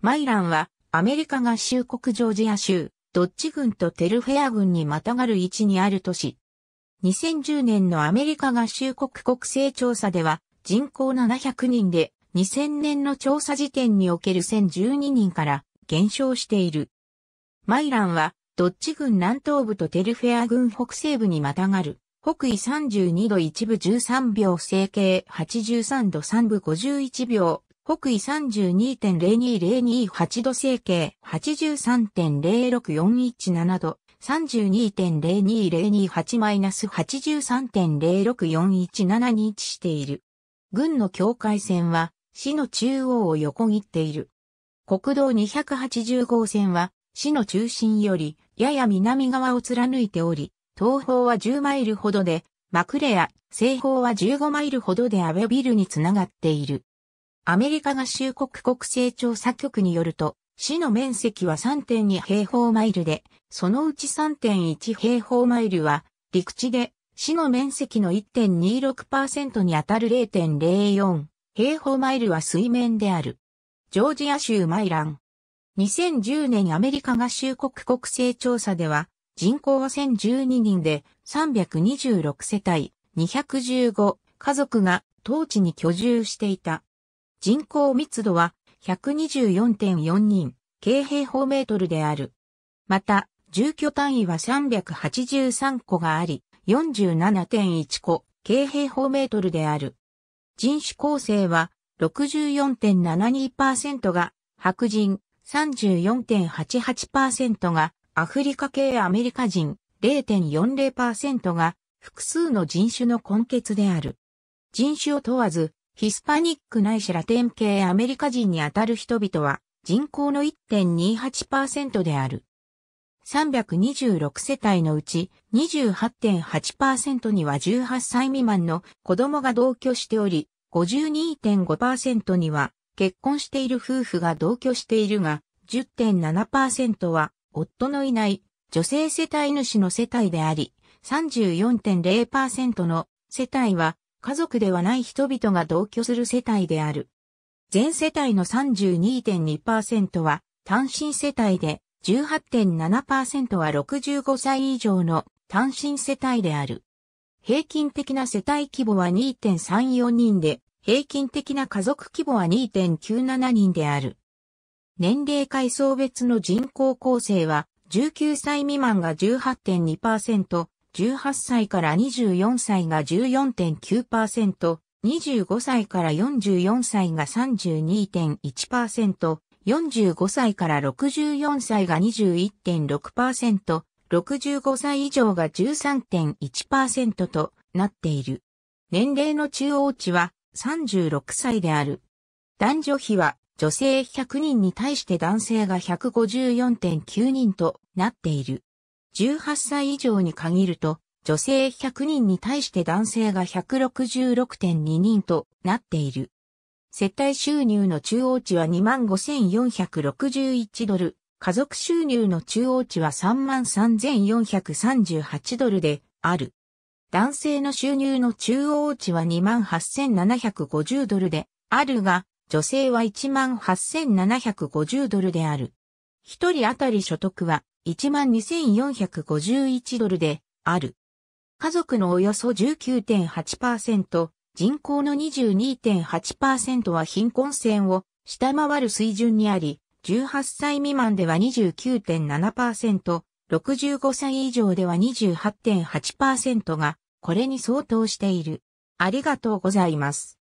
マイランはアメリカ合衆国ジョージア州、ドッジ軍とテルフェア軍にまたがる位置にある都市。2010年のアメリカ合衆国国勢調査では人口700人で2000年の調査時点における1012人から減少している。マイランはドッジ軍南東部とテルフェア軍北西部にまたがる北緯32度1部13秒整形83度3部51秒北緯3 2 0 2 0 2 8度整形83.06417度32.02028-83.06417に位置している。軍の境界線は市の中央を横切っている。国道280号線は市の中心よりやや南側を貫いており、東方は10マイルほどで、マクレア、西方は15マイルほどでアベビルにつながっている。アメリカ合衆国国勢調査局によると、市の面積は3.2平方マイルで、そのうち3.1平方マイルは陸地で、市の面積の1.26%に当たる0.04平方マイルは水面である。ジョージア州マイラン。2010年アメリカ合衆国国勢調査では、人口は1012人で326世帯215家族が当地に居住していた。人口密度は124.4人、京平方メートルである。また、住居単位は383個があり、47.1個、京平方メートルである。人種構成は64.72%が白人、34.88%がアフリカ系アメリカ人、0.40%が複数の人種の根血である。人種を問わず、ヒスパニックないしラテン系アメリカ人にあたる人々は人口の1.28%である。326世帯のうち28.8%には18歳未満の子供が同居しており、52.5%には結婚している夫婦が同居しているが、10.7%は夫のいない女性世帯主の世帯であり、34.0%の世帯は家族ではない人々が同居する世帯である。全世帯の32.2%は単身世帯で、18.7%は65歳以上の単身世帯である。平均的な世帯規模は2.34人で、平均的な家族規模は2.97人である。年齢階層別の人口構成は、19歳未満が18.2%、18歳から24歳が14.9%、25歳から44歳が32.1%、45歳から64歳が21.6%、65歳以上が13.1%となっている。年齢の中央値は36歳である。男女比は女性100人に対して男性が154.9人となっている。18歳以上に限ると、女性100人に対して男性が166.2人となっている。接待収入の中央値は25,461ドル、家族収入の中央値は33,438ドルである。男性の収入の中央値は28,750ドルであるが、女性は18,750ドルである。一人当たり所得は12,451ドルである。家族のおよそ19.8%、人口の22.8%は貧困線を下回る水準にあり、18歳未満では29.7%、65歳以上では28.8%がこれに相当している。ありがとうございます。